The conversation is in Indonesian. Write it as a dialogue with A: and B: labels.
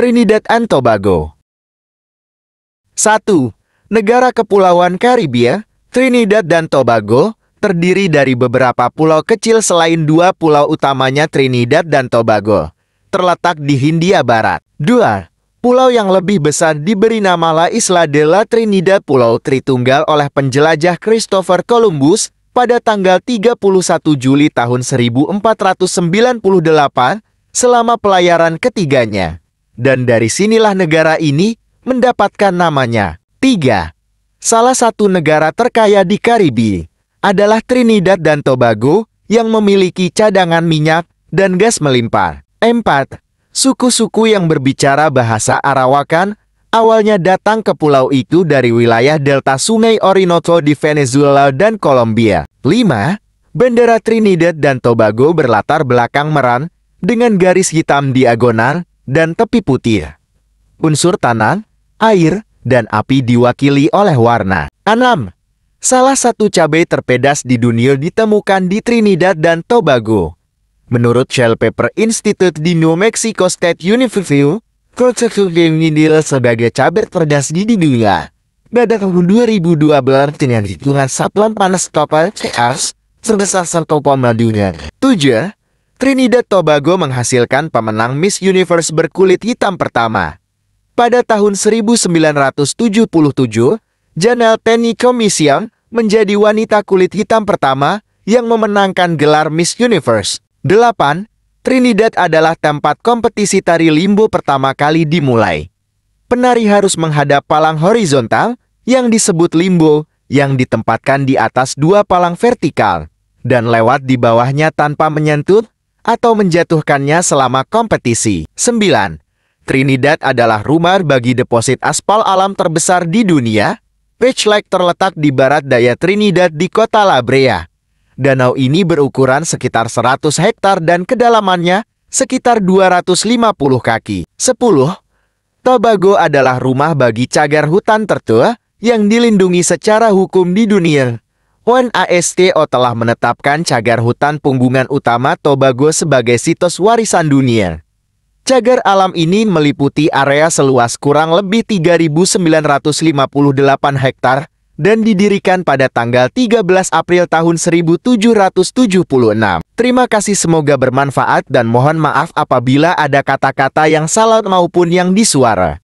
A: Trinidad and Tobago. 1. Negara Kepulauan Karibia, Trinidad dan Tobago, terdiri dari beberapa pulau kecil selain dua pulau utamanya Trinidad dan Tobago, terletak di Hindia Barat. 2. Pulau yang lebih besar diberi nama La Isla de la Trinidad Pulau Tritunggal oleh penjelajah Christopher Columbus pada tanggal 31 Juli tahun 1498 selama pelayaran ketiganya dan dari sinilah negara ini mendapatkan namanya. 3. Salah satu negara terkaya di Karibia adalah Trinidad dan Tobago yang memiliki cadangan minyak dan gas melimpah. 4. Suku-suku yang berbicara bahasa Arawakan awalnya datang ke pulau itu dari wilayah delta sungai Orinoco di Venezuela dan Kolombia. 5. Bendera Trinidad dan Tobago berlatar belakang meran dengan garis hitam diagonal dan tepi putih. Unsur tanah, air, dan api diwakili oleh warna. 6. Salah satu cabai terpedas di dunia ditemukan di Trinidad dan Tobago. Menurut Shell Paper Institute di New Mexico State University, Kocekudin dinilai sebagai cabai terpedas di dunia. Pada tahun 2012 dengan hitungan satuan panas total CS sebesar dunia. 7. Trinidad Tobago menghasilkan pemenang Miss Universe berkulit hitam pertama. Pada tahun 1977, Janelle Penny Comisiam menjadi wanita kulit hitam pertama yang memenangkan gelar Miss Universe. 8. Trinidad adalah tempat kompetisi tari limbo pertama kali dimulai. Penari harus menghadap palang horizontal, yang disebut limbo, yang ditempatkan di atas dua palang vertikal, dan lewat di bawahnya tanpa menyentuh, atau menjatuhkannya selama kompetisi. 9. Trinidad adalah rumah bagi deposit aspal alam terbesar di dunia. Pitch Lake terletak di barat daya Trinidad di kota La Brea. Danau ini berukuran sekitar 100 hektar dan kedalamannya sekitar 250 kaki. 10. Tobago adalah rumah bagi cagar hutan tertua yang dilindungi secara hukum di dunia. Puan ASTO telah menetapkan cagar hutan punggungan utama Tobago sebagai situs warisan dunia. Cagar alam ini meliputi area seluas kurang lebih 3.958 hektar dan didirikan pada tanggal 13 April tahun 1776. Terima kasih semoga bermanfaat dan mohon maaf apabila ada kata-kata yang salah maupun yang disuara.